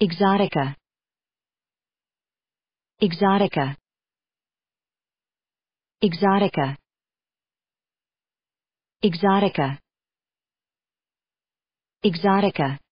Exotica. Exotica. Exotica. Exotica. Exotica.